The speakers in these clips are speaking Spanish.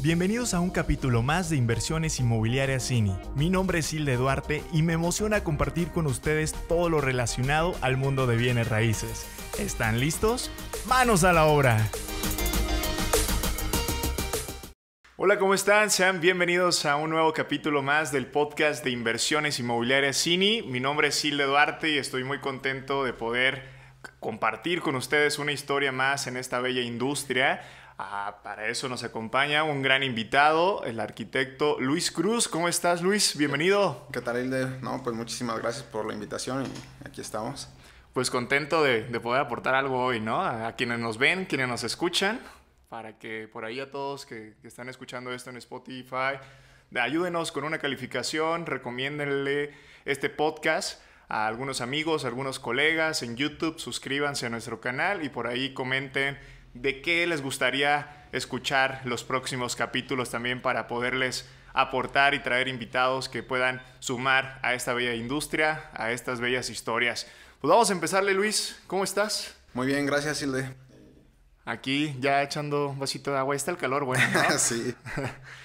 Bienvenidos a un capítulo más de Inversiones Inmobiliarias Cini. Mi nombre es Hilde Duarte y me emociona compartir con ustedes todo lo relacionado al mundo de bienes raíces. ¿Están listos? ¡Manos a la obra! Hola, ¿cómo están? Sean bienvenidos a un nuevo capítulo más del podcast de Inversiones Inmobiliarias Cini. Mi nombre es Hilde Duarte y estoy muy contento de poder compartir con ustedes una historia más en esta bella industria Ah, para eso nos acompaña un gran invitado, el arquitecto Luis Cruz. ¿Cómo estás, Luis? Bienvenido. ¿Qué tal, Hilde? No, pues muchísimas gracias por la invitación y aquí estamos. Pues contento de, poder aportar algo hoy, ¿no? A, quienes nos ven, quienes nos escuchan, para que por ahí a todos que, que están escuchando esto en Spotify, ayúdenos con una calificación, recomiéndenle este podcast a algunos amigos, a algunos colegas en YouTube, suscríbanse a nuestro canal y por ahí comenten de qué les gustaría escuchar los próximos capítulos también para poderles aportar y traer invitados que puedan sumar a esta bella industria, a estas bellas historias. Pues vamos a empezarle, Luis. ¿Cómo estás? Muy bien, gracias, Silde. Aquí ya echando un vasito de agua. Está el calor, bueno. ¿no? sí,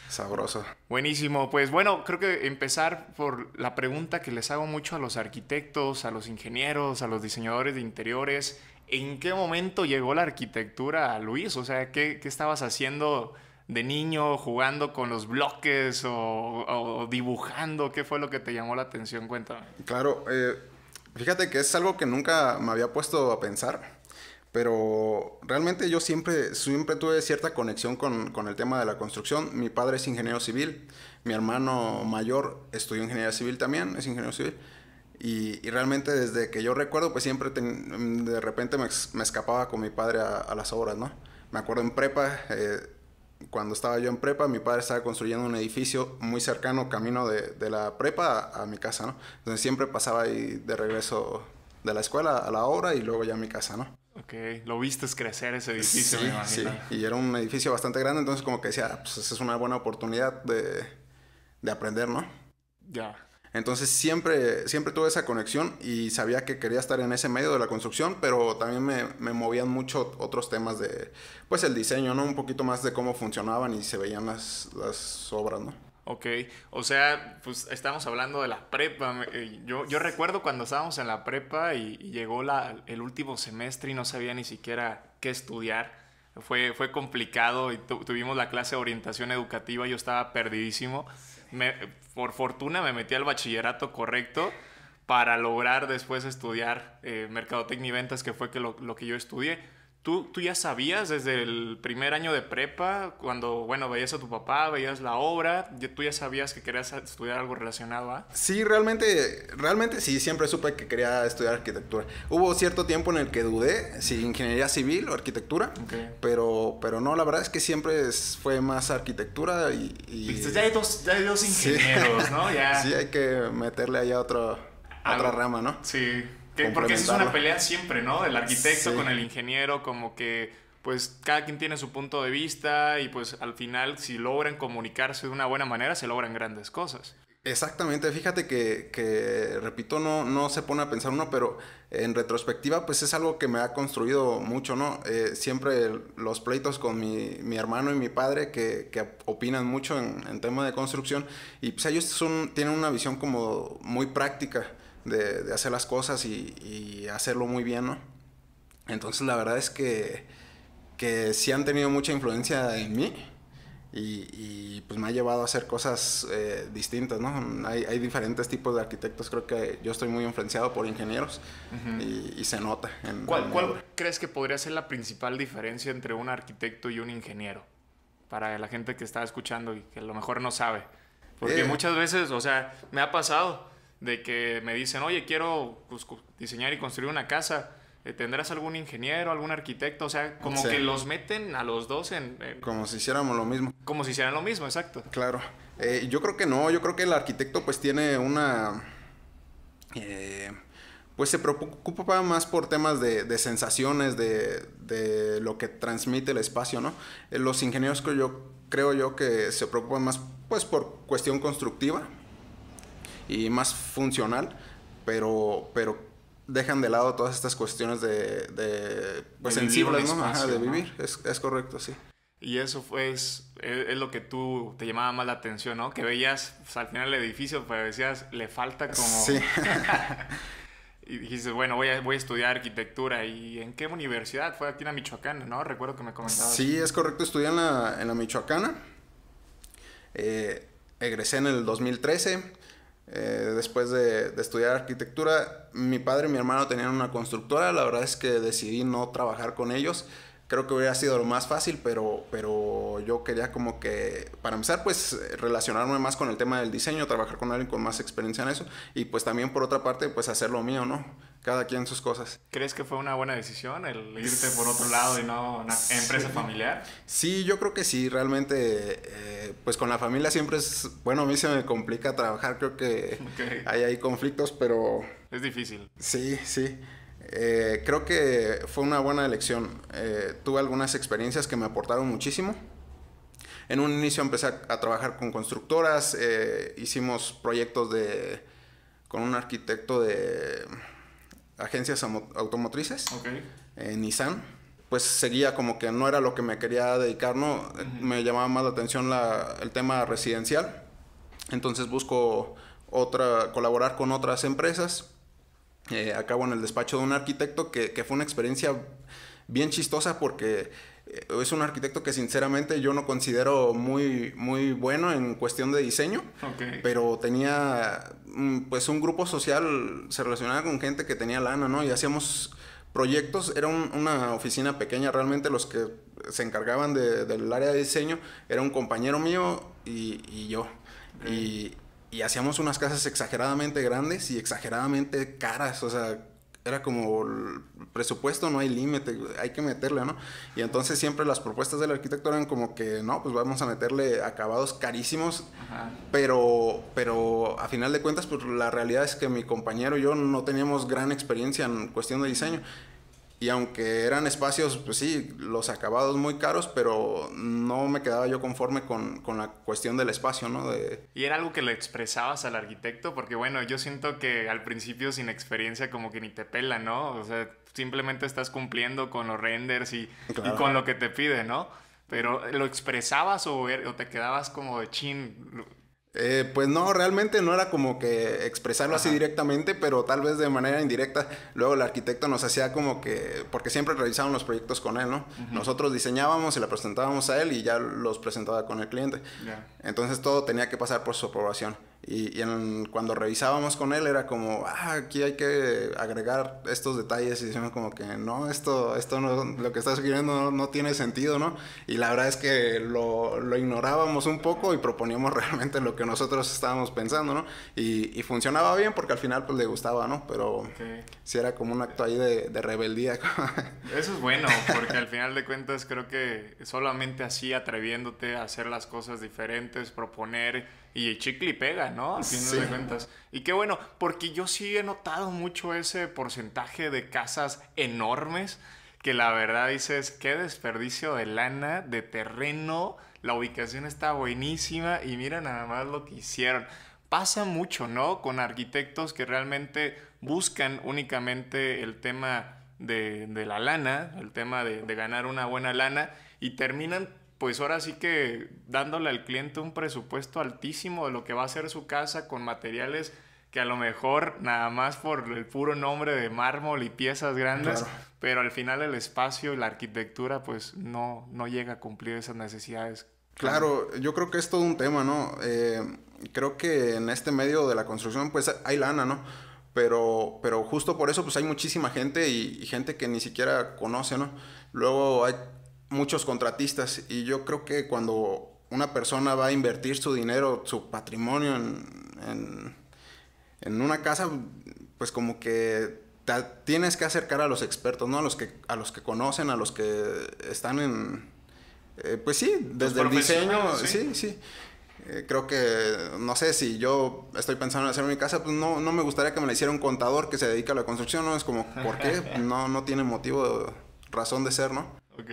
sabroso. Buenísimo. Pues bueno, creo que empezar por la pregunta que les hago mucho a los arquitectos, a los ingenieros, a los diseñadores de interiores ¿en qué momento llegó la arquitectura a Luis? O sea, ¿qué, estabas haciendo de niño jugando con los bloques o, dibujando? ¿Qué fue lo que te llamó la atención? Cuéntame. Claro, eh, fíjate que es algo que nunca me había puesto a pensar. Pero realmente yo siempre, siempre tuve cierta conexión con, con el tema de la construcción. Mi padre es ingeniero civil, mi hermano mayor estudió ingeniería civil también, es ingeniero civil. Y, realmente desde que yo recuerdo, pues siempre de repente me, escapaba con mi padre a, las obras, ¿no? Me acuerdo en prepa, eh, cuando estaba yo en prepa, mi padre estaba construyendo un edificio muy cercano, camino de, la prepa a, mi casa, ¿no? Entonces siempre pasaba ahí de regreso de la escuela a la obra y luego ya a mi casa, ¿no? Ok, lo viste crecer ese edificio, sí, me Sí, y era un edificio bastante grande, entonces como que decía, ah, pues es una buena oportunidad de, de aprender, ¿no? Ya. Entonces siempre, siempre tuve esa conexión y sabía que quería estar en ese medio de la construcción, pero también me, movían mucho otros temas de, pues el diseño, ¿no? Un poquito más de cómo funcionaban y se veían las, las obras, ¿no? Ok, o sea, pues estamos hablando de la prepa. Eh, yo, yo recuerdo cuando estábamos en la prepa y, llegó el último semestre y no sabía ni siquiera qué estudiar. Fue, fue complicado y tuvimos la clase de orientación educativa, yo estaba perdidísimo por fortuna me metí al bachillerato correcto para lograr después estudiar eh, mercadotecnia y ventas, que fue lo que yo estudié ¿Tú, ya sabías desde el primer año de prepa, cuando, bueno, veías a tu papá, veías la obra, tú ya sabías que querías estudiar algo relacionado a...? Sí, realmente, realmente sí, siempre supe que quería estudiar arquitectura. Hubo cierto tiempo en el que dudé si ingeniería civil o arquitectura, pero, pero no, la verdad es que siempre fue más arquitectura y... y... Pues, pues, ya, hay dos, ya hay dos ingenieros, ¿no? Sí, hay que meterle allá otra, otra rama, ¿no? Sí porque esa es una pelea siempre, ¿no? Del arquitecto con el ingeniero, como que pues cada quien tiene su punto de vista y pues al final si logran comunicarse de una buena manera se logran grandes cosas. Exactamente, fíjate que, que repito, no, no se pone a pensar uno, pero en retrospectiva pues es algo que me ha construido mucho, ¿no? Eh, siempre los pleitos con mi, hermano y mi padre que, que opinan mucho en, en, tema de construcción y pues ellos tienen una visión como muy práctica de, hacer las cosas y, hacerlo muy bien, ¿no? Entonces la verdad es que, que sí han tenido mucha influencia en mí y, pues me ha llevado a hacer cosas eh, distintas, ¿no? Hay, diferentes tipos de arquitectos, creo que yo estoy muy influenciado por ingenieros y, se nota. ¿Cuál, crees que podría ser la principal diferencia entre un arquitecto y un ingeniero? Para la gente que está escuchando y que a lo mejor no sabe. Porque eh. muchas veces, o sea, me ha pasado de que me dicen, oye, quiero pues, diseñar y construir una casa. Eh, ¿Tendrás algún ingeniero, algún arquitecto? O sea, como que los meten a los dos en, Como si hiciéramos lo mismo. Como si hicieran lo mismo, exacto. Claro. Eh, yo creo que no, yo creo que el arquitecto pues tiene una... Eh, pues se preocupa más por temas de, sensaciones, de, lo que transmite el espacio, ¿no? Los ingenieros que yo creo yo que se preocupan más pues por cuestión constructiva, y más funcional, pero, pero dejan de lado todas estas cuestiones de, de pues, sensibles, ¿no? de vivir, es, correcto, sí. Y eso fue, es, lo que tú te llamaba más la atención, ¿no? Que veías pues, al final el edificio, pues decías, le falta como... Sí. y dijiste, bueno, voy a, voy a estudiar arquitectura. ¿Y en qué universidad? Fue aquí en la Michoacana, ¿no? Recuerdo que me comentabas. Sí, es correcto, estudié en la, en la Michoacana. Eh, egresé en el 2013. Eh, después de, estudiar arquitectura, mi padre y mi hermano tenían una constructora. La verdad es que decidí no trabajar con ellos. Creo que hubiera sido lo más fácil, pero, pero yo quería como que, para empezar, pues relacionarme más con el tema del diseño, trabajar con alguien con más experiencia en eso y pues también por otra parte, pues hacer lo mío, ¿no? cada quien sus cosas. ¿Crees que fue una buena decisión el irte por otro lado y no una empresa familiar? Sí, yo creo que sí, realmente, eh, pues con la familia siempre es, bueno, a mí se me complica trabajar, creo que hay, hay conflictos, pero... Es difícil. Sí, sí. Eh, creo que fue una buena elección. Eh, tuve algunas experiencias que me aportaron muchísimo. En un inicio empecé a, trabajar con constructoras, hicimos proyectos de, con un arquitecto de agencias automotrices, en eh, Nissan, pues seguía como que no era lo que me quería dedicar, ¿no? Me llamaba más la atención el tema residencial. Entonces busco otra, colaborar con otras empresas. Eh, acabo en el despacho de un arquitecto que fue una experiencia bien chistosa porque eh, es un arquitecto que sinceramente yo no considero muy, muy bueno en cuestión de diseño, pero tenía mm, pues un grupo social, se relacionaba con gente que tenía lana, ¿no? Y hacíamos proyectos, era una oficina pequeña, realmente los que se encargaban de, del área de diseño era un compañero mío y, y yo. Y, y hacíamos unas casas exageradamente grandes y exageradamente caras, o sea, era como el presupuesto no hay límite, hay que meterle, ¿no? Y entonces siempre las propuestas del arquitecto eran como que, no, pues vamos a meterle acabados carísimos, pero pero a final de cuentas pues la realidad es que mi compañero y yo no teníamos gran experiencia en cuestión de diseño y aunque eran espacios, pues sí, los acabados muy caros, pero no me quedaba yo conforme con, la cuestión del espacio, ¿no? De... Y era algo que le expresabas al arquitecto, porque bueno, yo siento que al principio sin experiencia como que ni te pela, ¿no? O sea, simplemente estás cumpliendo con los renders y, con lo que te pide, ¿no? Pero lo expresabas o, er, o te quedabas como de chin eh, pues no, realmente no era como que expresarlo así directamente, pero tal vez de manera indirecta. Luego el arquitecto nos hacía como que, porque siempre realizaban los proyectos con él, ¿no? Nosotros diseñábamos y la presentábamos a él y ya los presentaba con el cliente. Entonces todo tenía que pasar por su aprobación. Y, cuando revisábamos con él era como, ah, aquí hay que agregar estos detalles y decimos como que no, esto, esto no, lo que estás escribiendo no, tiene sentido, ¿no? Y la verdad es que lo, lo, ignorábamos un poco y proponíamos realmente lo que nosotros estábamos pensando, ¿no? Y, funcionaba bien porque al final pues le gustaba, ¿no? Pero sí era como un acto ahí de, de rebeldía. Eso es bueno porque al final de cuentas creo que solamente así atreviéndote a hacer las cosas diferentes, proponer y chicle y pega, ¿no? Al fin sí. de cuentas. Y qué bueno, porque yo sí he notado mucho ese porcentaje de casas enormes que la verdad dices, qué desperdicio de lana, de terreno, la ubicación está buenísima y mira nada más lo que hicieron. Pasa mucho, ¿no? Con arquitectos que realmente buscan únicamente el tema de, la lana, el tema de ganar una buena lana y terminan pues ahora sí que dándole al cliente un presupuesto altísimo de lo que va a ser su casa con materiales que a lo mejor nada más por el puro nombre de mármol y piezas grandes, pero al final el espacio y la arquitectura pues no, no llega a cumplir esas necesidades. Claro, yo creo que es todo un tema, ¿no? Eh, creo que en este medio de la construcción pues hay lana, ¿no? Pero, pero justo por eso pues hay muchísima gente y gente que ni siquiera conoce, ¿no? Luego hay muchos contratistas y yo creo que cuando una persona va a invertir su dinero, su patrimonio en, una casa, pues como que tienes que acercar a los expertos, ¿no? A los que, a los que conocen, a los que están en... Eh, pues sí, desde el diseño, sí, sí. Eh, creo que, no sé, si yo estoy pensando en hacer mi casa, pues no, no me gustaría que me la hiciera un contador que se dedica a la construcción, ¿no? Es como, ¿por qué? No, no tiene motivo, razón de ser, ¿no? Ok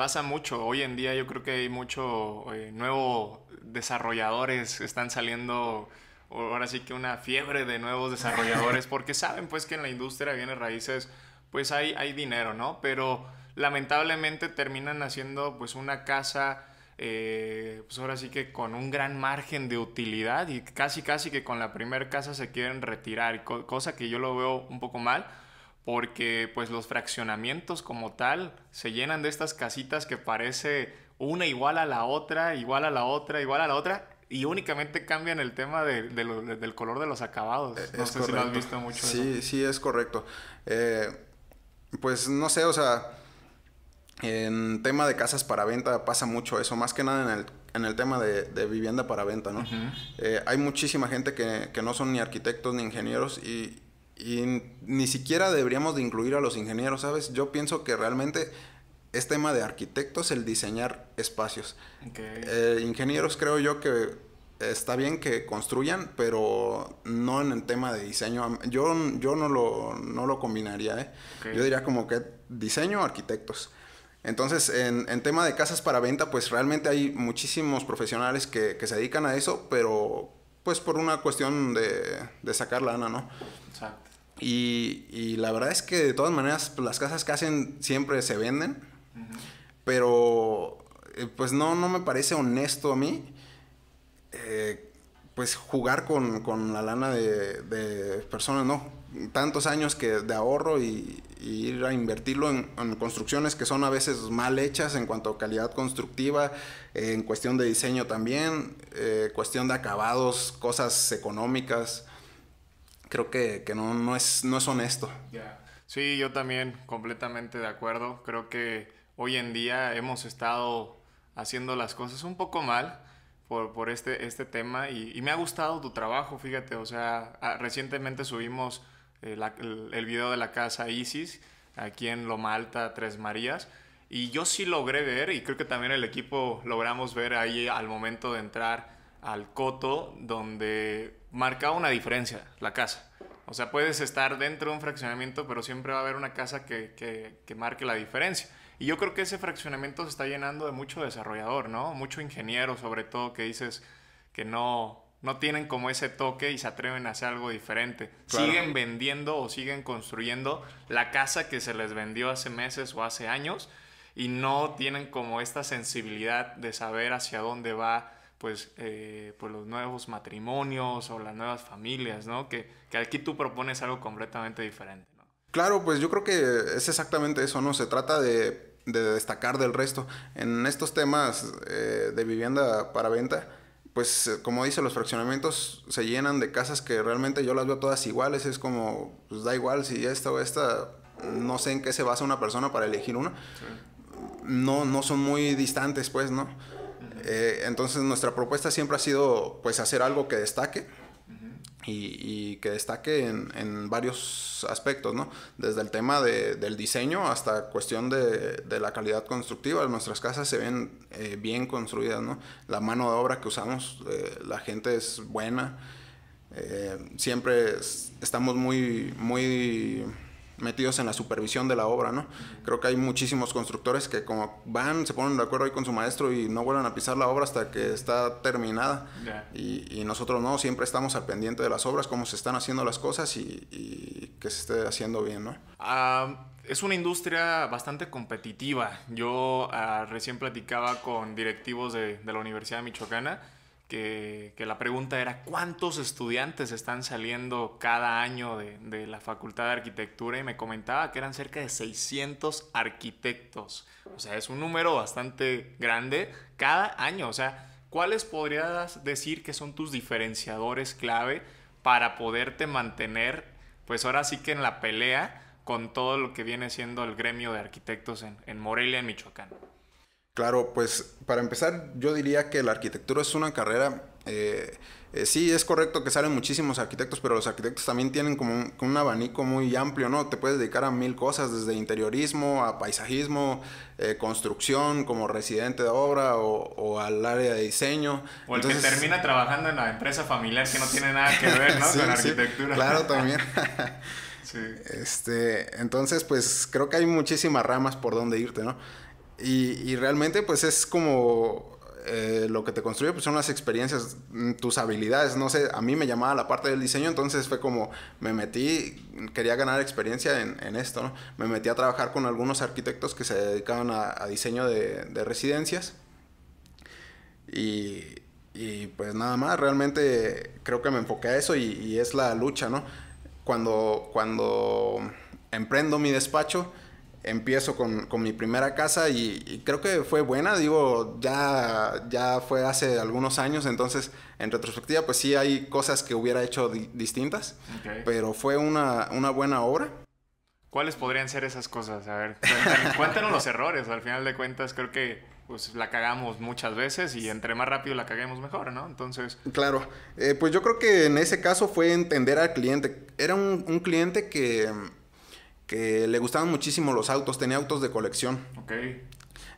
pasa mucho. Hoy en día yo creo que hay mucho eh, nuevos desarrolladores están saliendo ahora sí que una fiebre de nuevos desarrolladores porque saben pues que en la industria viene raíces pues hay, hay dinero, ¿no? Pero lamentablemente terminan haciendo pues una casa eh, pues ahora sí que con un gran margen de utilidad y casi casi que con la primera casa se quieren retirar, cosa que yo lo veo un poco mal porque pues los fraccionamientos como tal se llenan de estas casitas que parece una igual a la otra, igual a la otra, igual a la otra, y únicamente cambian el tema del color de los acabados. Eh, no sé si lo has visto mucho. Sí, sí, es correcto. Eh, pues no sé, o sea, en tema de casas para venta pasa mucho eso, más que nada en el, en el tema de, vivienda para venta, ¿no? Eh, hay muchísima gente que no son ni arquitectos ni ingenieros y, y ni siquiera deberíamos de incluir a los ingenieros, ¿sabes? Yo pienso que realmente es tema de arquitectos el diseñar espacios. Eh, ingenieros creo yo que está bien que construyan, pero no en el tema de diseño. Yo, yo no, lo, combinaría, ¿eh? Yo diría como que diseño arquitectos. Entonces, en, tema de casas para venta, pues realmente hay muchísimos profesionales que, se dedican a eso, pero pues por una cuestión de, de sacar lana, ¿no? Exacto. Y, y, la verdad es que de todas maneras pues, las casas que hacen siempre se venden, pero eh, pues no, no me parece honesto a mí eh, pues jugar con, la lana de, personas, ¿no? Tantos años que de ahorro y, ir a invertirlo en, construcciones que son a veces mal hechas en cuanto a calidad constructiva, en cuestión de diseño también, eh, cuestión de acabados, cosas económicas creo que, que no, no, es, no es honesto. Sí, yo también completamente de acuerdo. Creo que hoy en día hemos estado haciendo las cosas un poco mal por, por este, este tema y, me ha gustado tu trabajo, fíjate. O sea, ah, recientemente subimos eh, el, el, video de la casa ISIS aquí en Loma Alta, Tres Marías. Y yo sí logré ver, y creo que también el equipo logramos ver ahí al momento de entrar al coto, donde marca una diferencia la casa. O sea, puedes estar dentro de un fraccionamiento, pero siempre va a haber una casa que, que, que marque la diferencia. Y yo creo que ese fraccionamiento se está llenando de mucho desarrollador, ¿no? Mucho ingeniero, sobre todo, que dices que no, no tienen como ese toque y se atreven a hacer algo diferente. Siguen vendiendo o siguen construyendo la casa que se les vendió hace meses o hace años y no tienen como esta sensibilidad de saber hacia dónde va pues eh, por pues, los nuevos matrimonios o las nuevas familias, ¿no? Que, aquí tú propones algo completamente diferente, ¿no? Claro, pues yo creo que es exactamente eso, ¿no? Se trata de, destacar del resto. En estos temas eh, de vivienda para venta, pues como dice, los fraccionamientos se llenan de casas que realmente yo las veo todas iguales, es como, pues da igual si esta o esta, no sé en qué se basa una persona para elegir una. No, no son muy distantes, pues, ¿no? Eh, entonces nuestra propuesta siempre ha sido pues hacer algo que destaque y, que destaque en, varios aspectos, ¿no? Desde el tema del diseño hasta cuestión de, la calidad constructiva. Nuestras casas se ven eh, bien construidas, ¿no? La mano de obra que usamos, eh, la gente es buena. siempre estamos muy, muy metidos en la supervisión de la obra, ¿no? Creo que hay muchísimos constructores que como van, se ponen de acuerdo ahí con su maestro y no vuelven a pisar la obra hasta que está terminada. Y, nosotros no, siempre estamos al pendiente de las obras, cómo se están haciendo las cosas y, que se esté haciendo bien, ¿no? Ah, es una industria bastante competitiva. Yo ah, recién platicaba con directivos de, de la Universidad Michoacana que, que, la pregunta era cuántos estudiantes están saliendo cada año de, de, la Facultad de Arquitectura y me comentaba que eran cerca de 600 arquitectos. O sea, es un número bastante grande cada año. O sea, ¿cuáles podrías decir que son tus diferenciadores clave para poderte mantener, pues ahora sí que en la pelea con todo lo que viene siendo el gremio de arquitectos en, en Morelia, en Michoacán? Claro, pues para empezar yo diría que la arquitectura es una carrera eh, eh, sí, es correcto que salen muchísimos arquitectos, pero los arquitectos también tienen como un, abanico muy amplio, ¿no? Te puedes dedicar a mil cosas, desde interiorismo a paisajismo, eh, construcción como residente de obra o, al área de diseño. O el que termina trabajando en la empresa familiar que no tiene nada que ver, ¿no? Con arquitectura. claro, también. Este, entonces, pues creo que hay muchísimas ramas por donde irte, ¿no? Y, realmente pues es como eh, lo que te construye pues son las experiencias, mm, tus habilidades, no sé, a mí me llamaba la parte del diseño, entonces fue como me metí, quería ganar experiencia en, esto, Me metí a trabajar con algunos arquitectos que se dedicaban a, diseño de, residencias y, pues nada más, realmente creo que me enfoqué a eso y, y es la lucha, ¿no? Cuando, cuando emprendo mi despacho, empiezo con, mi primera casa y, creo que fue buena, digo, ya, ya fue hace algunos años, entonces en retrospectiva pues sí hay cosas que hubiera hecho distintas, pero fue una, buena obra. ¿Cuáles podrían ser esas cosas? A ver, cuéntanos, los errores, al final de cuentas creo que pues la cagamos muchas veces y entre más rápido la caguemos mejor, ¿no? Entonces... Claro, eh, pues yo creo que en ese caso fue entender al cliente. Era un cliente que que le gustaban muchísimo los autos, tenía autos de colección. Ok.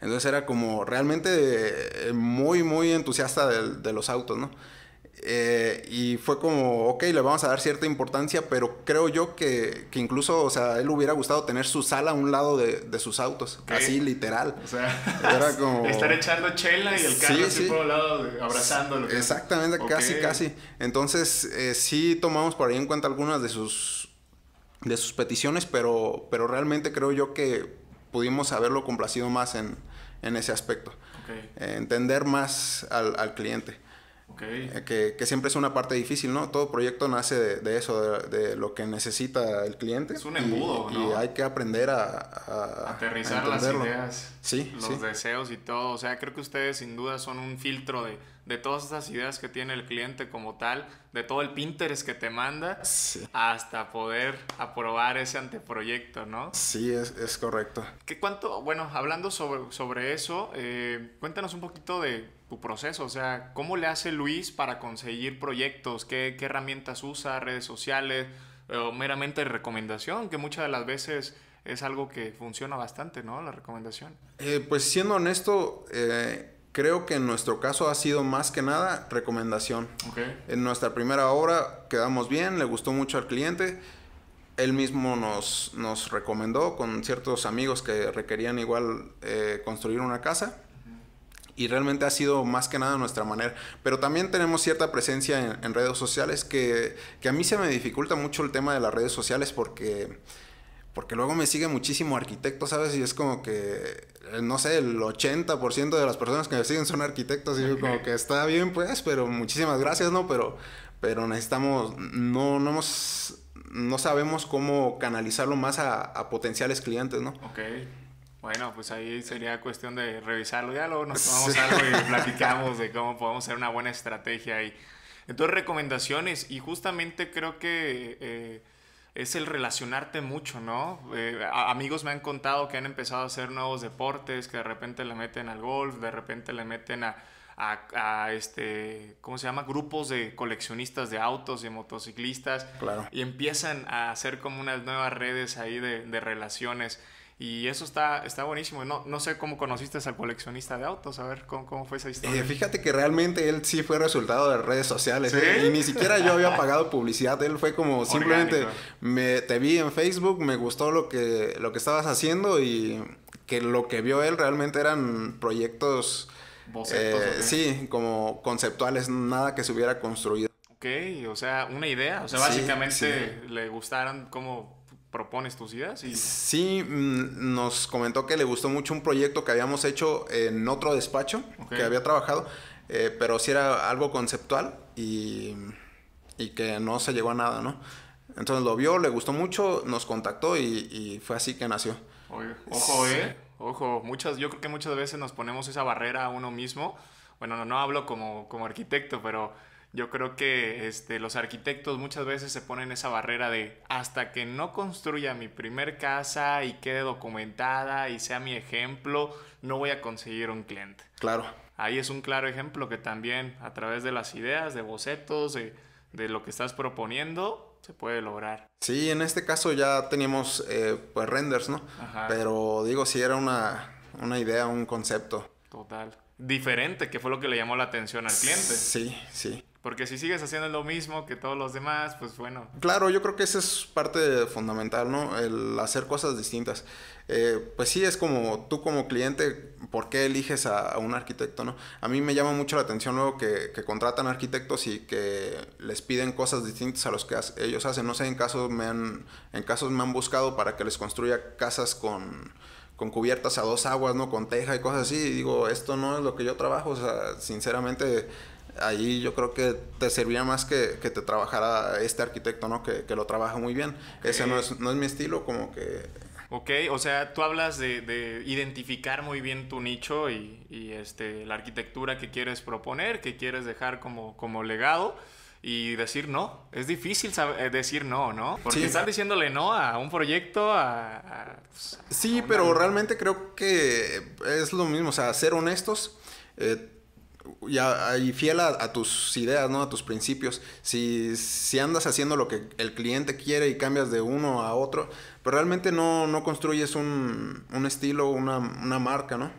Entonces era como realmente eh, muy, muy entusiasta de, los autos, ¿no? Eh, y fue como, ok, le vamos a dar cierta importancia, pero creo yo que, incluso, o sea, él hubiera gustado tener su sala a un lado de, sus autos, casi así literal. O sea, era como... estar echando chela y el carro sí, por un lado abrazándolo. Exactamente, casi, casi. Entonces, eh, sí tomamos por ahí en cuenta algunas de sus de sus peticiones, pero, pero realmente creo yo que pudimos haberlo complacido más en, en ese aspecto. Eh, entender más al, cliente. Eh, que, siempre es una parte difícil, ¿no? Todo proyecto nace de, eso, de, lo que necesita el cliente. Es un embudo, ¿no? Y hay que aprender a... Aterrizar las ideas. Sí, Los deseos y todo. O sea, creo que ustedes sin duda son un filtro de de todas esas ideas que tiene el cliente como tal, de todo el Pinterest que te manda, hasta poder aprobar ese anteproyecto, ¿no? Sí, es, correcto. ¿Qué cuánto, bueno, hablando sobre, sobre eso, eh, cuéntanos un poquito de tu proceso, o sea, ¿cómo le hace Luis para conseguir proyectos? ¿Qué, herramientas usa? ¿Redes sociales? ¿O meramente recomendación? Que muchas de las veces es algo que funciona bastante, ¿no? La recomendación. Eh, pues siendo honesto, eh, Creo que en nuestro caso ha sido más que nada recomendación. En nuestra primera obra quedamos bien, le gustó mucho al cliente. Él mismo nos, nos recomendó con ciertos amigos que requerían igual eh, construir una casa. Y realmente ha sido más que nada nuestra manera. Pero también tenemos cierta presencia en, redes sociales que, que, a mí se me dificulta mucho el tema de las redes sociales porque porque luego me sigue muchísimo arquitecto, ¿sabes? Y es como que, eh, no sé, el 80% de las personas que me siguen son arquitectos. Y yo como que está bien, pues, pero muchísimas gracias, ¿no? Pero, pero necesitamos, no, no sabemos cómo canalizarlo más a, potenciales clientes, ¿no? Ok. Bueno, pues ahí sería cuestión de revisarlo. Ya luego nos tomamos algo y platicamos de cómo podemos hacer una buena estrategia ahí. Entonces, recomendaciones. Y justamente creo que... Eh, es el relacionarte mucho, ¿no? Eh, amigos me han contado que han empezado a hacer nuevos deportes, que de repente le meten al golf, de repente le meten a, este, ¿cómo se llama? Grupos de coleccionistas de autos, de motociclistas. Claro. Y empiezan a hacer como unas nuevas redes ahí de, de relaciones. Y eso está, está buenísimo. No, no sé cómo conociste al coleccionista de autos, a ver cómo, fue esa eh, historia. fíjate que realmente él sí fue resultado de redes sociales. Eh, y ni siquiera yo había pagado publicidad. Él fue como simplemente me, te vi en Facebook, me gustó lo que, lo que estabas haciendo y que lo que vio él realmente eran proyectos. Bocetos, eh, Sí, como conceptuales, nada que se hubiera construido. Ok, o sea, una idea. O sea, básicamente le gustaron cómo propones tus ideas. Y... Sí, mm, nos comentó que le gustó mucho un proyecto que habíamos hecho en otro despacho que había trabajado, eh, pero si era algo conceptual y, y, que no se llegó a nada, ¿no? Entonces lo vio, le gustó mucho, nos contactó y, fue así que nació. ojo, ¿eh? Ojo, muchas, yo creo que muchas veces nos ponemos esa barrera a uno mismo. Bueno, no, no hablo como, como arquitecto, pero yo creo que este, los arquitectos muchas veces se ponen esa barrera de hasta que no construya mi primer casa y quede documentada y sea mi ejemplo, no voy a conseguir un cliente. Claro. Ahí es un claro ejemplo que también a través de las ideas, de bocetos, de, lo que estás proponiendo, se puede lograr. Sí, en este caso ya teníamos eh, pues renders, ¿no? Ajá. Pero digo, si era una, una, idea, un concepto. Total. Diferente, que fue lo que le llamó la atención al cliente. Sí, sí. Porque si sigues haciendo lo mismo que todos los demás, pues bueno. Claro, yo creo que esa es parte fundamental, ¿no? El hacer cosas distintas. Eh, pues sí, es como tú como cliente, ¿por qué eliges a, un arquitecto, no? A mí me llama mucho la atención luego que, contratan arquitectos y que les piden cosas distintas a los que ellos hacen. No sé, en casos me han, en casos me han buscado para que les construya casas con con cubiertas a dos aguas, ¿no? Con teja y cosas así. Y digo, esto no es lo que yo trabajo. O sea, sinceramente, ahí yo creo que te serviría más que, que te trabajara este arquitecto, ¿no? Que, que lo trabaja muy bien. Ese no es, no es mi estilo, como que... Ok, o sea, tú hablas de, de identificar muy bien tu nicho y, y, este, la arquitectura que quieres proponer, que quieres dejar como, como legado y decir no. Es difícil eh, decir no, ¿no? Porque sí. diciéndole no a un proyecto, a... Pues, sí, pero realmente creo que es lo mismo, o sea, ser honestos. Eh, ya, y fiel a, tus ideas, ¿no? A tus principios. Si, andas haciendo lo que el cliente quiere y cambias de uno a otro, pero pues realmente no, construyes un, estilo, una, marca, ¿no?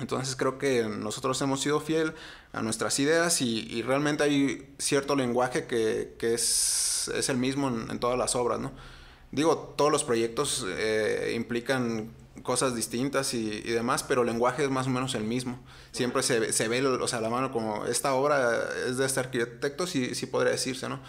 Entonces creo que nosotros hemos sido fiel a nuestras ideas y, realmente hay cierto lenguaje que, es, es, el mismo en, todas las obras, ¿no? Digo, todos los proyectos eh, implican cosas distintas y, y, demás, pero el lenguaje es más o menos el mismo. Siempre se, se ve, o sea, la mano como esta obra es de este arquitecto, sí, sí podría decirse, ¿no?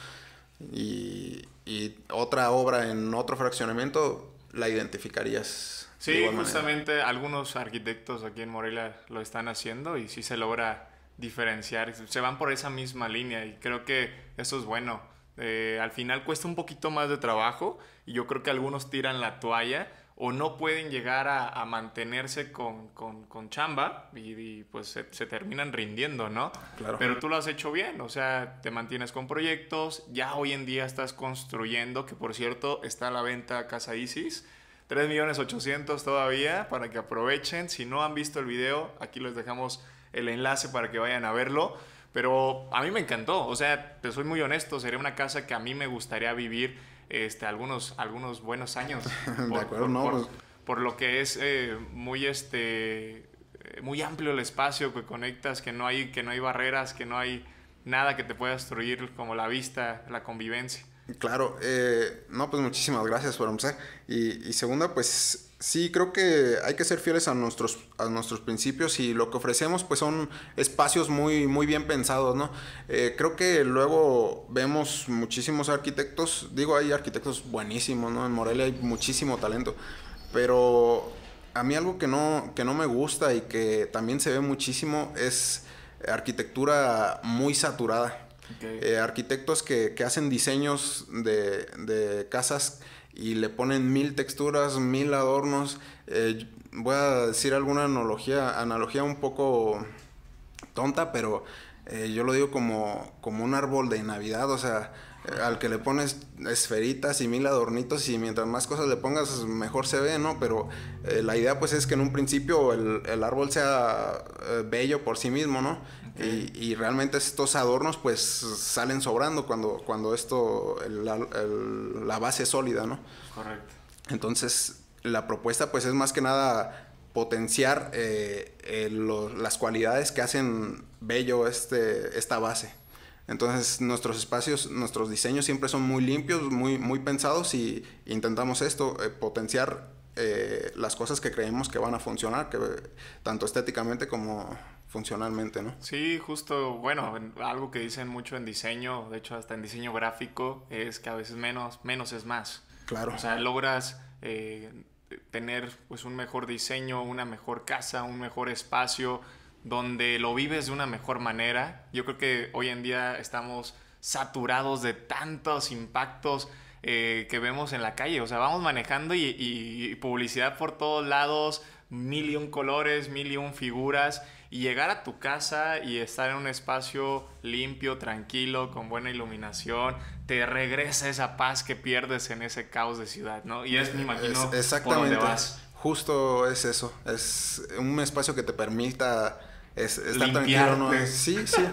Y, y otra obra en otro fraccionamiento la identificarías. Sí, justamente algunos arquitectos aquí en Morelia lo están haciendo y sí se logra diferenciar, se van por esa misma línea y creo que eso es bueno. Eh, al final cuesta un poquito más de trabajo y yo creo que algunos tiran la toalla o no pueden llegar a, mantenerse con, chamba y, pues se, terminan rindiendo, ¿no? Claro. Pero tú lo has hecho bien, o sea, te mantienes con proyectos, ya hoy en día estás construyendo, que por cierto está a la venta Casa Isis, 3.800.000 todavía para que aprovechen. Si no han visto el video, aquí les dejamos el enlace para que vayan a verlo. Pero a mí me encantó, o sea, te soy muy honesto, sería una casa que a mí me gustaría vivir este, algunos, algunos buenos años. Por, de acuerdo, no, pues. lo que es eh, muy este muy amplio el espacio que conectas, que no hay, que no hay barreras, que no hay nada que te pueda destruir como la vista, la convivencia. Claro, eh, no, pues muchísimas gracias por empezar. Y, segunda, pues sí, creo que hay que ser fieles a nuestros, a nuestros principios y lo que ofrecemos pues son espacios muy, muy bien pensados, ¿no? Eh, creo que luego vemos muchísimos arquitectos, digo, hay arquitectos buenísimos, ¿no? En Morelia hay muchísimo talento, pero a mí algo que no, que no me gusta y que también se ve muchísimo es arquitectura muy saturada eh, arquitectos que, hacen diseños de, casas y le ponen mil texturas, mil adornos. Eh, voy a decir alguna analogía, analogía un poco tonta, pero eh, yo lo digo como, como un árbol de Navidad, o sea, al que le pones esferitas y mil adornitos y mientras más cosas le pongas mejor se ve, ¿no? Pero la idea pues es que en un principio el, árbol sea bello por sí mismo, ¿no? Y, realmente estos adornos pues salen sobrando cuando, cuando esto, la base es sólida, ¿no? Correcto. Entonces, la propuesta pues es más que nada potenciar eh, eh, las cualidades que hacen bello este, esta base. Entonces nuestros espacios, nuestros diseños siempre son muy limpios, muy, muy pensados y intentamos esto, eh, potenciar las cosas que creemos que van a funcionar, que, tanto estéticamente como funcionalmente, ¿no? Sí, justo, bueno, algo que dicen mucho en diseño, de hecho hasta en diseño gráfico, es que a veces menos, menos es más. Claro. O sea, logras eh, tener pues un mejor diseño, una mejor casa, un mejor espacio, donde lo vives de una mejor manera. Yo creo que hoy en día estamos saturados de tantos impactos eh, que vemos en la calle. O sea, vamos manejando y, y publicidad por todos lados, mil y un colores, mil y un figuras y llegar a tu casa y estar en un espacio limpio, tranquilo, con buena iluminación, te regresa esa paz que pierdes en ese caos de ciudad, ¿no? Y es, me imagino, exactamente. Por donde vas. Justo es eso, es un espacio que te permita estar tranquilo, sí, sí,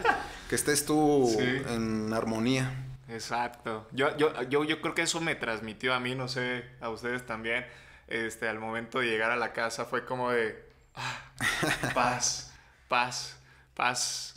que estés tú en armonía. Exacto. Yo, yo, yo, yo creo que eso me transmitió a mí, no sé, a ustedes también. Este, al momento de llegar a la casa fue como de ah, paz paz, paz.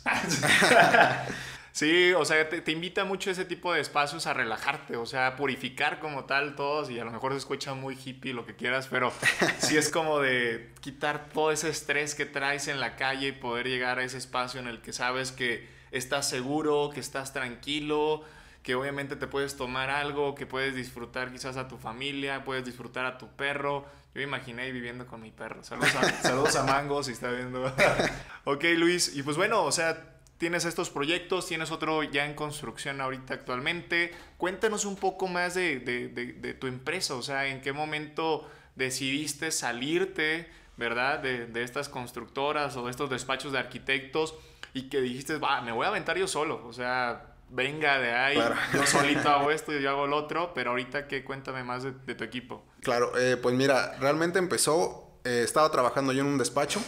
sí, o sea, te, invita mucho ese tipo de espacios a relajarte, o sea, a purificar como tal todos y a lo mejor se escucha muy hippie lo que quieras, pero sí es como de quitar todo ese estrés que traes en la calle y poder llegar a ese espacio en el que sabes que estás seguro, que estás tranquilo, que obviamente te puedes tomar algo, que puedes disfrutar quizás a tu familia, puedes disfrutar a tu perro. Yo me imaginé viviendo con mi perro. Saludos a, saludos a Mango si está viendo. ok, Luis. Y pues bueno, o sea, tienes estos proyectos, tienes otro ya en construcción ahorita actualmente. Cuéntanos un poco más de, tu empresa, o sea, en qué momento decidiste salirte, ¿verdad? De, estas constructoras o de estos despachos de arquitectos y que dijiste, va, me voy a aventar yo solo, o sea, venga de ahí, yo solito hago esto y yo hago el otro, pero ahorita ¿qué? cuéntame más de, tu equipo. Claro, eh, pues mira, realmente empezó, eh, estaba trabajando yo en un despacho,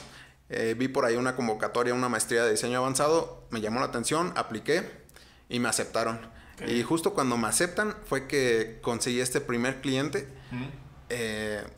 eh, vi por ahí una convocatoria, una maestría de diseño avanzado, me llamó la atención, apliqué y me aceptaron. Y justo cuando me aceptan fue que conseguí este primer cliente. Mm.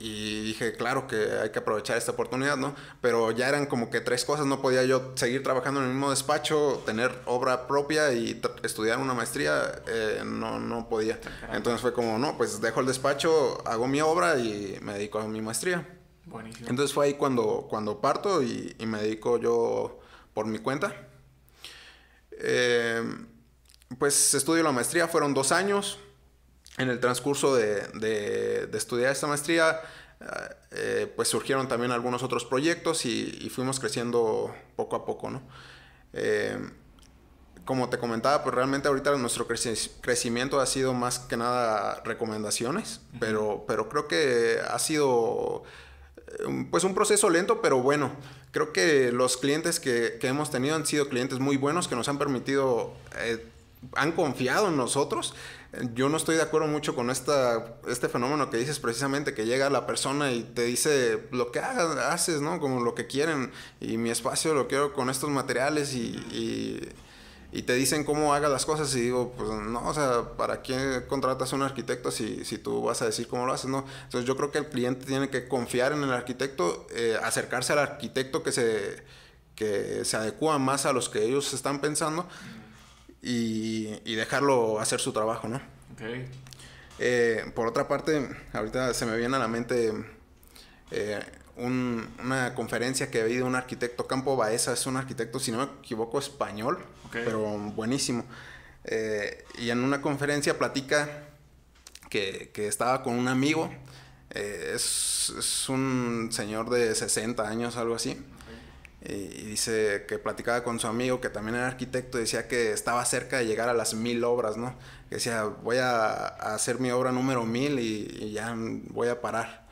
Y dije, claro que hay que aprovechar esta oportunidad, ¿no? Pero ya eran como que tres cosas, no podía yo seguir trabajando en el mismo despacho, tener obra propia y estudiar una maestría, eh, no, podía. Ah, Entonces fue como, no, pues dejo el despacho, hago mi obra y me dedico a mi maestría. Buenísimo. Entonces fue ahí cuando, cuando parto y, y me dedico yo por mi cuenta. Eh, pues estudio la maestría, fueron dos años en el transcurso de, de, estudiar esta maestría, eh, eh, pues surgieron también algunos otros proyectos y, fuimos creciendo poco a poco, ¿no? Eh, como te comentaba, pues realmente ahorita nuestro crecimiento ha sido más que nada recomendaciones, pero, pero creo que ha sido pues un proceso lento, pero bueno. Creo que los clientes que, que hemos tenido han sido clientes muy buenos que nos han permitido, han confiado en nosotros yo no estoy de acuerdo mucho con esta, este fenómeno que dices precisamente, que llega la persona y te dice lo que haces, ¿no? Como lo que quieren y mi espacio lo quiero con estos materiales y, y, te dicen cómo haga las cosas y digo, pues no, o sea, ¿para qué contratas a un arquitecto si, si tú vas a decir cómo lo haces, no? Entonces yo creo que el cliente tiene que confiar en el arquitecto, eh, acercarse al arquitecto que se que se adecua más a los que ellos están pensando y, y dejarlo hacer su trabajo, ¿no? Eh, por otra parte, ahorita se me viene a la mente eh, un, una conferencia que vi de un arquitecto, Campo Baeza, es un arquitecto, si no me equivoco, español, pero buenísimo. Eh, y en una conferencia platica que, estaba con un amigo, es, un señor de 60 años, algo así, y dice que platicaba con su amigo que también era arquitecto, decía que estaba cerca de llegar a las mil obras, ¿no? Que decía, voy a, hacer mi obra número mil y, ya voy a parar.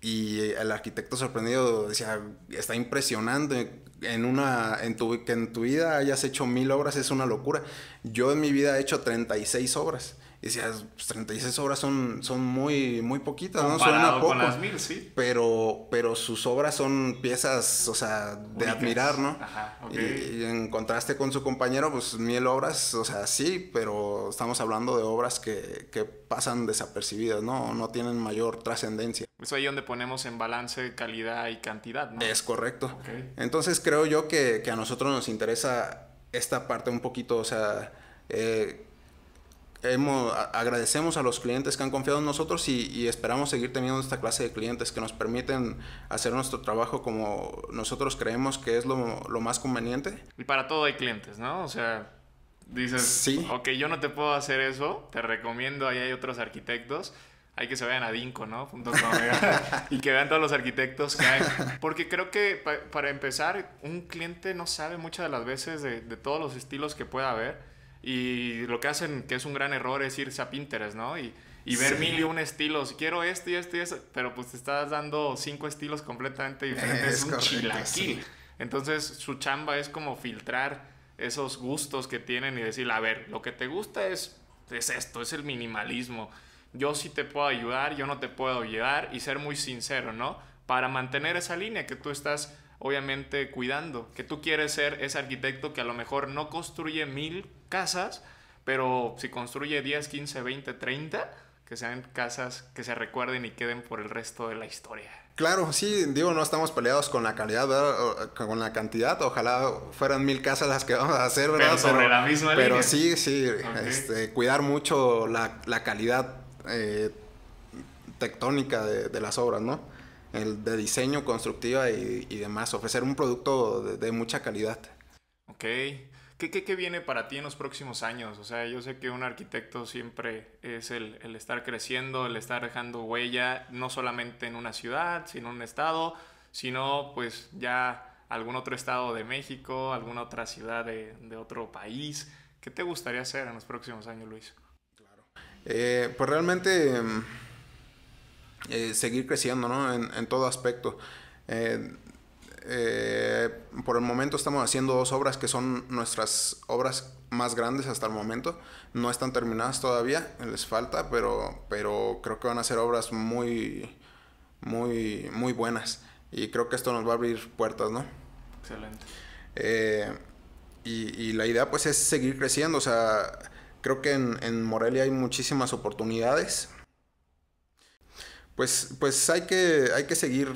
Y el arquitecto sorprendido decía, está impresionante, en una, en tu, que en tu vida hayas hecho mil obras es una locura. Yo en mi vida he hecho 36 obras. Y decías, pues 36 obras son, son muy, muy poquitas, ¿no? Suena poco. Pero, pero sus obras son piezas, o sea, de admirar, ¿no? Ajá, y, en contraste con su compañero, pues mil obras, o sea, sí, pero estamos hablando de obras que, pasan desapercibidas, ¿no? No tienen mayor trascendencia. Es ahí donde ponemos en balance calidad y cantidad, ¿no? Es correcto. Entonces creo yo que, que, a nosotros nos interesa esta parte un poquito, o sea, eh, hemos, agradecemos a los clientes que han confiado en nosotros y, esperamos seguir teniendo esta clase de clientes que nos permiten hacer nuestro trabajo como nosotros creemos que es lo, lo más conveniente. Y para todo hay clientes, ¿no? O sea, dices, sí. ok, yo no te puedo hacer eso, te recomiendo, ahí hay otros arquitectos. Hay que se vayan a Dinco, ¿no? y que vean todos los arquitectos que hay. Porque creo que para empezar, un cliente no sabe muchas de las veces de, de todos los estilos que pueda haber y lo que hacen, que es un gran error, es irse a Pinterest, ¿no? Y, ver mil y un estilos. Quiero este y este y eso, pero pues te estás dando cinco estilos completamente diferentes. Es, un Entonces, su chamba es como filtrar esos gustos que tienen y decir, a ver, lo que te gusta es, es esto, es el minimalismo. Yo sí te puedo ayudar, yo no te puedo ayudar y ser muy sincero, ¿no? Para mantener esa línea que tú estás obviamente cuidando, que tú quieres ser ese arquitecto que a lo mejor no construye mil casas, pero si construye 10, 15, 20, 30, que sean casas que se recuerden y queden por el resto de la historia. Claro, sí, digo, no estamos peleados con la calidad, con la cantidad. Ojalá fueran mil casas las que vamos a hacer, ¿verdad? Pero sobre la misma pero sí, sí, este, cuidar mucho la, calidad eh, tectónica de, las obras, ¿no? el de diseño, constructiva y, y demás, ofrecer un producto de, mucha calidad. Ok. ¿Qué, ¿Qué, qué, viene para ti en los próximos años? O sea, yo sé que un arquitecto siempre es el, el, estar creciendo, el estar dejando huella, no solamente en una ciudad, sino en un estado, sino pues ya algún otro estado de México, alguna otra ciudad de, de otro país. ¿Qué te gustaría hacer en los próximos años, Luis? Claro. Eh, pues realmente... Em, eh, seguir creciendo ¿no? en, todo aspecto. Eh, eh, por el momento estamos haciendo dos obras que son nuestras obras más grandes hasta el momento. No están terminadas todavía, les falta, pero, pero creo que van a ser obras muy, muy, muy buenas. Y creo que esto nos va a abrir puertas, ¿no? Excelente. y, y, la idea pues es seguir creciendo. O sea, creo que en, en Morelia hay muchísimas oportunidades pues, pues, hay, que, hay que seguir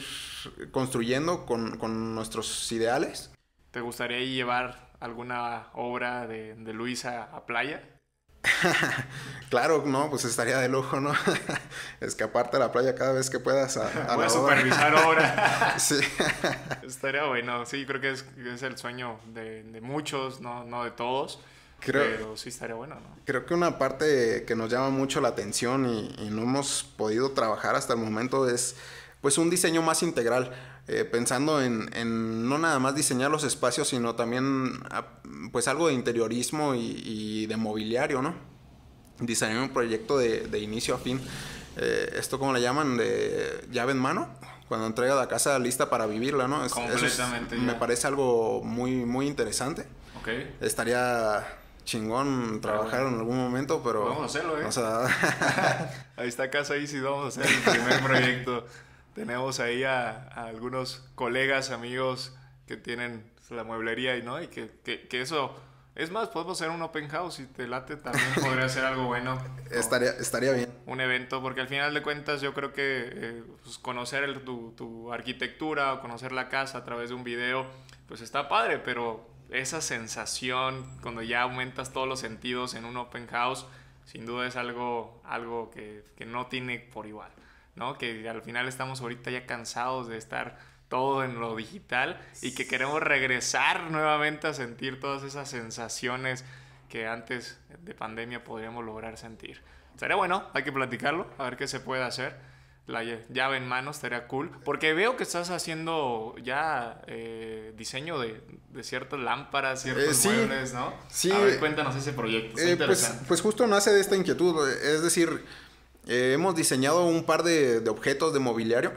construyendo con, nuestros ideales. ¿Te gustaría llevar alguna obra de, de a, playa? claro, no, pues estaría de lujo, ¿no? Escaparte a la playa cada vez que puedas. A, a supervisar obra. sí. estaría bueno, sí, creo que es, el sueño de, muchos, ¿no? no de todos. Creo, Pero sí estaría bueno, ¿no? Creo que una parte que nos llama mucho la atención y, no hemos podido trabajar hasta el momento es pues un diseño más integral. Eh, pensando en, no nada más diseñar los espacios, sino también ah, pues algo de interiorismo y, de mobiliario, ¿no? Diseñar un proyecto de, inicio a fin. Eh, esto como le llaman de llave en mano cuando entrega la casa lista para vivirla no me parece algo muy muy interesante okay. estaría chingón trabajar en algún momento, pero... Vamos a hacerlo, ¿eh? O sea... ahí está Casa Easy, vamos a hacer el primer proyecto. Tenemos ahí a, algunos colegas, amigos que tienen la mueblería y no, y que, que, eso... Es más, podemos hacer un open house y te late también podría ser algo bueno. estaría, estaría bien. Un evento, porque al final de cuentas yo creo que eh, pues, conocer tu, tu arquitectura o conocer la casa a través de un video, pues está padre, pero esa sensación cuando ya aumentas todos los sentidos en un open house, sin duda es algo, algo que, no tiene por igual, ¿no? Que al final estamos ahorita ya cansados de estar todo en lo digital y que queremos regresar nuevamente a sentir todas esas sensaciones que antes de pandemia podríamos lograr sentir. Sería bueno, hay que platicarlo, a ver qué se puede hacer la llave en mano estaría cool. Porque veo que estás haciendo ya eh, diseño de, ciertas lámparas, eh, ciertos muebles, ¿no? Sí. A ver, cuéntanos ese proyecto. Eh, pues, pues, justo nace de esta inquietud. Es decir, hemos diseñado un par de, objetos de mobiliario.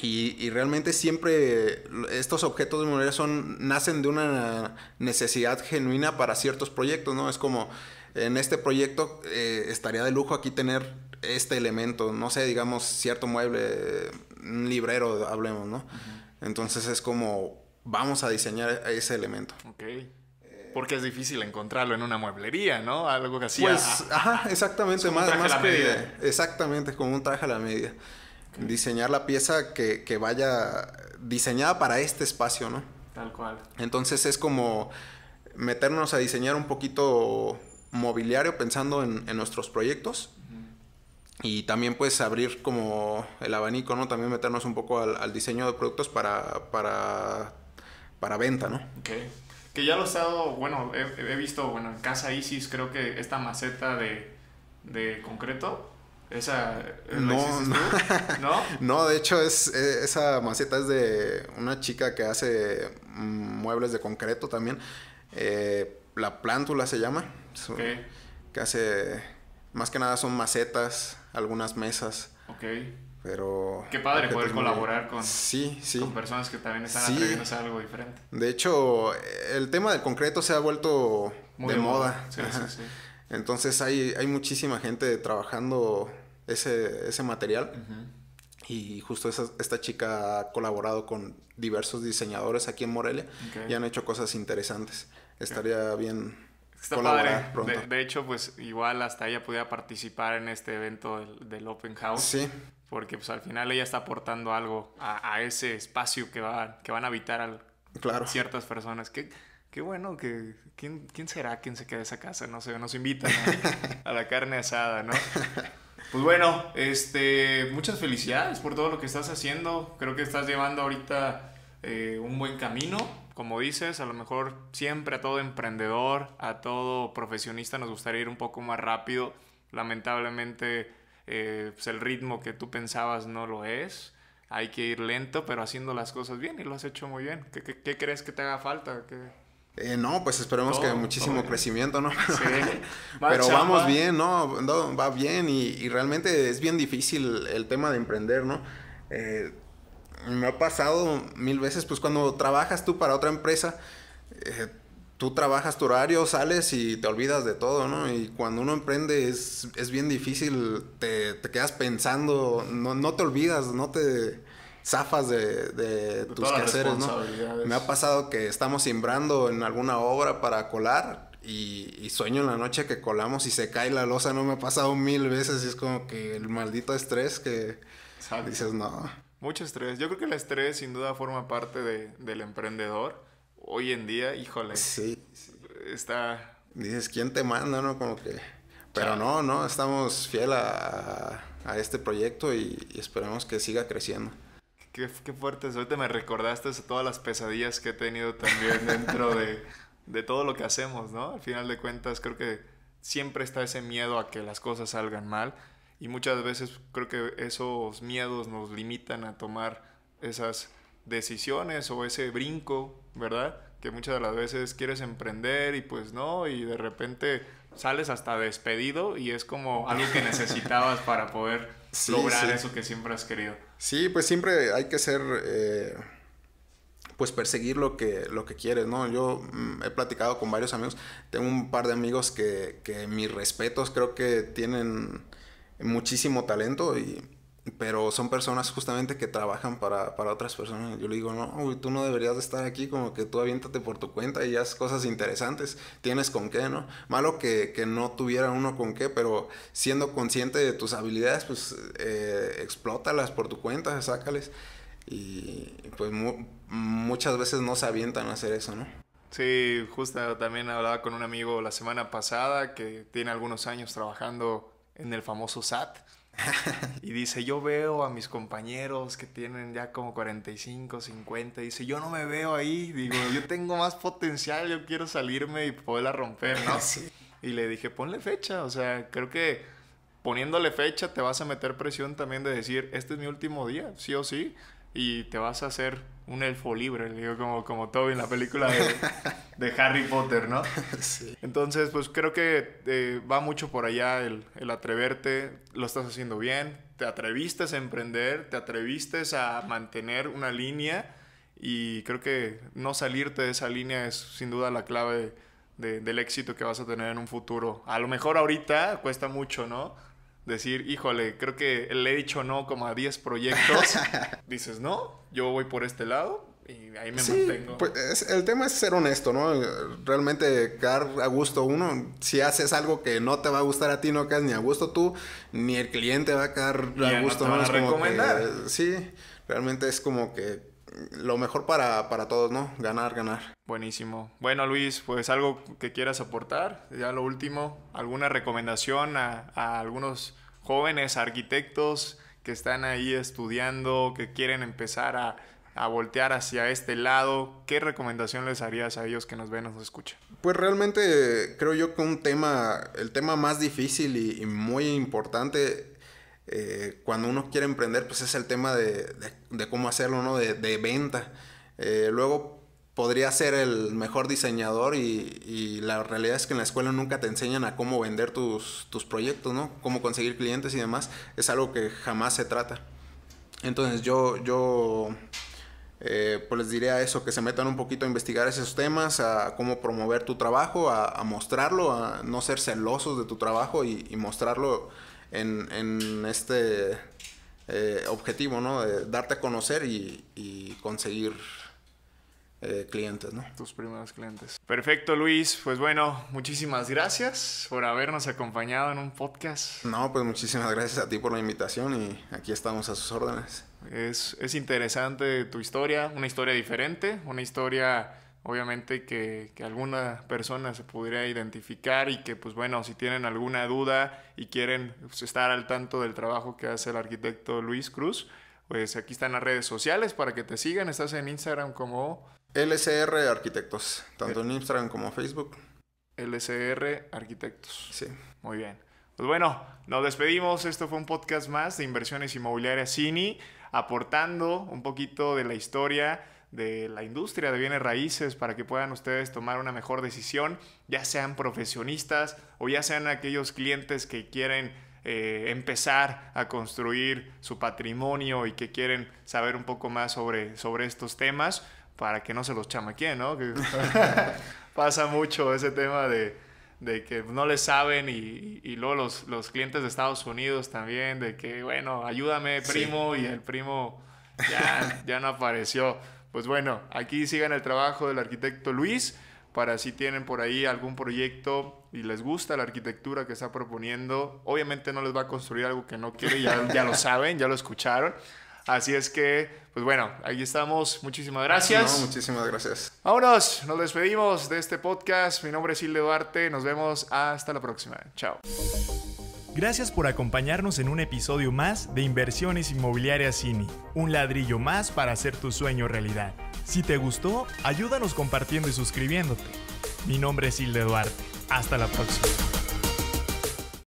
Y, y, realmente siempre estos objetos de mobiliario son, nacen de una necesidad genuina para ciertos proyectos, ¿no? Es como, en este proyecto estaría de lujo aquí tener este elemento, no sé, digamos, cierto mueble, un librero, hablemos, ¿no? Entonces es como, vamos a diseñar ese elemento. Ok. Porque es difícil encontrarlo en una mueblería, ¿no? Algo que hacía. Pues, ajá, exactamente. más, Exactamente, como un traje a la medida. Diseñar la pieza que, vaya diseñada para este espacio, ¿no? Tal cual. Entonces es como meternos a diseñar un poquito mobiliario pensando en nuestros proyectos y también pues abrir como el abanico, ¿no? También meternos un poco al, diseño de productos para, para, para venta, ¿no? Ok. Que ya lo he estado, bueno, he, visto, bueno, en Casa Isis creo que esta maceta de, de concreto, esa... No, no. no. ¿No? de hecho es, e, esa maceta es de una chica que hace mm, muebles de concreto también. Eh, la plántula se llama. Okay. Que hace más que nada son macetas, algunas mesas. Ok. Pero... Qué padre poder colaborar con, sí, sí. con personas que también están haciendo algo diferente. De hecho, el tema del concreto se ha vuelto de, moda. sí... Entonces hay, hay muchísima gente trabajando ese, ese material. Y justo esa, esta chica ha colaborado con diversos diseñadores aquí en Morelia y han hecho cosas interesantes. Estaría bien Está padre. De, hecho, pues igual hasta ella pudiera participar en este evento del, Open House. Sí. Porque pues al final ella está aportando algo a, ese espacio que, va, que van a habitar al, claro. ciertas personas. qué bueno que ¿quién, será quien se queda esa casa, no sé, nos invitan a, a, la carne asada, ¿no? Pues bueno, este, muchas felicidades por todo lo que estás haciendo. Creo que estás llevando ahorita eh, un buen camino. Como dices, a lo mejor siempre a todo emprendedor, a todo profesionista nos gustaría ir un poco más rápido. Lamentablemente, eh, pues, el ritmo que tú pensabas no lo es. Hay que ir lento, pero haciendo las cosas bien y lo has hecho muy bien. ¿Qué, qué, crees que te haga falta? Eh, no, pues esperemos que que muchísimo crecimiento, ¿no? Sí. Pero vamos bien, ¿no? va bien y, realmente es bien difícil el tema de emprender, ¿no? Eh, me ha pasado mil veces, pues cuando trabajas tú para otra empresa, eh, tú trabajas tu horario, sales y te olvidas de todo, ¿no? Y cuando uno emprende es, bien difícil, te, quedas pensando, no, no, te olvidas, no te zafas de, tus quehaceres, ¿no? Me ha pasado que estamos simbrando en alguna obra para colar y, sueño en la noche que colamos y se cae la losa, no me ha pasado mil veces y es como que el maldito estrés que dices, no. Mucho estrés. Yo creo que el estrés sin duda forma parte del emprendedor. Hoy en día, híjole. Sí. Está... Dices, ¿quién te manda, no? Como que... Pero no, no, estamos fiel a, este proyecto y, esperamos que siga creciendo. Qué, qué fuerte, ahorita me recordaste todas las pesadillas que he tenido también dentro de, de todo lo que hacemos, ¿no? Al final de cuentas creo que siempre está ese miedo a que las cosas salgan mal y muchas veces creo que esos miedos nos limitan a tomar esas decisiones o ese brinco, ¿verdad? Que muchas de las veces quieres emprender y pues no, y de repente sales hasta despedido y es como algo que necesitabas para poder lograr eso que siempre has querido. Sí, pues siempre hay que ser, eh, pues perseguir lo que, lo que quieres, ¿no? Yo mm, he platicado con varios amigos, tengo un par de amigos que, que mis respetos creo que tienen muchísimo talento y pero son personas justamente que trabajan para, otras personas. Yo le digo, no, tú no deberías de estar aquí, como que tú aviéntate por tu cuenta y haz cosas interesantes, tienes con qué, ¿no? Malo que, que no tuviera uno con qué, pero siendo consciente de tus habilidades, pues eh, explótalas por tu cuenta, sácales. Y pues muchas veces no se avientan a hacer eso, ¿no? Sí, justo también hablaba con un amigo la semana pasada que tiene algunos años trabajando en el famoso SAT. y dice, yo veo a mis compañeros que tienen ya como 45, 50. Y dice, yo no me veo ahí. Digo, yo tengo más potencial, yo quiero salirme y poderla romper, ¿no? Y le dije, ponle fecha. O sea, creo que poniéndole fecha te vas a meter presión también de decir, este es mi último día, sí o sí. Y te vas a hacer un elfo libre, digo, como, como Toby en la película de, Harry Potter, ¿no? Entonces, pues creo que eh, va mucho por allá el, atreverte, lo estás haciendo bien, te atreviste a emprender, te atreviste a mantener una línea y creo que no salirte de esa línea es sin duda la clave del éxito que vas a tener en un futuro. A lo mejor ahorita cuesta mucho, ¿no? decir, híjole, creo que le he dicho no como a 10 proyectos, dices, no, yo voy por este lado y ahí me mantengo. Pues el tema es ser honesto, ¿no? Realmente quedar a gusto uno, si haces algo que no te va a gustar a ti, no quedas ni a gusto tú, ni el cliente va a quedar a gusto. No te van a recomendar. sí, realmente es como que lo mejor para, todos, ¿no? Ganar, ganar. Buenísimo. Bueno, Luis, pues algo que quieras aportar, ya lo último, alguna recomendación a, algunos jóvenes arquitectos que están ahí estudiando, que quieren empezar a, voltear hacia este lado, ¿qué recomendación les harías a ellos que nos ven nos escuchan? Pues realmente creo yo que un tema, el tema más difícil y muy importante eh, cuando uno quiere emprender, pues es el tema de, cómo hacerlo, ¿no? De, venta. Eh, luego podría ser el mejor diseñador y, la realidad es que en la escuela nunca te enseñan a cómo vender tus, proyectos, Cómo conseguir clientes y demás. Es algo que jamás se trata. Entonces yo, yo eh, pues les diría eso, que se metan un poquito a investigar esos temas, a cómo promover tu trabajo, a, mostrarlo, a no ser celosos de tu trabajo y mostrarlo en, este eh, objetivo, ¿no? De darte a conocer y, conseguir eh, clientes, ¿no? Tus primeros clientes. Perfecto, Luis. Pues bueno, muchísimas gracias por habernos acompañado en un podcast. No, pues muchísimas gracias a ti por la invitación y aquí estamos a sus órdenes. Es, es interesante tu historia, una historia diferente, una historia obviamente que, alguna persona se podría identificar y que, pues bueno, si tienen alguna duda y quieren pues, estar al tanto del trabajo que hace el arquitecto Luis Cruz, pues aquí están las redes sociales para que te sigan. Estás en Instagram como... LCR Arquitectos, tanto en Instagram como Facebook. LCR Arquitectos. Sí. Muy bien. Pues bueno, nos despedimos. Esto fue un podcast más de inversiones inmobiliarias CINI, aportando un poquito de la historia de la industria de bienes raíces para que puedan ustedes tomar una mejor decisión, ya sean profesionistas o ya sean aquellos clientes que quieren eh, empezar a construir su patrimonio y que quieren saber un poco más sobre, sobre estos temas para que no se los chamaqueen, ¿no? pasa mucho ese tema de, que no les saben y, luego los, clientes de Estados Unidos también, de que, bueno, ayúdame primo y el primo ya, ya no apareció pues bueno, aquí sigan el trabajo del arquitecto Luis para si tienen por ahí algún proyecto y les gusta la arquitectura que está proponiendo. Obviamente no les va a construir algo que no quiere, ya, lo saben, ya lo escucharon. Así es que, pues bueno, ahí estamos. Muchísimas gracias. muchísimas gracias. Vámonos, nos despedimos de este podcast. Mi nombre es Hilde Duarte. Nos vemos hasta la próxima. Chao. Gracias por acompañarnos en un episodio más de Inversiones Inmobiliarias Cini, un ladrillo más para hacer tu sueño realidad. Si te gustó, ayúdanos compartiendo y suscribiéndote. Mi nombre es Hilde Duarte. Hasta la próxima.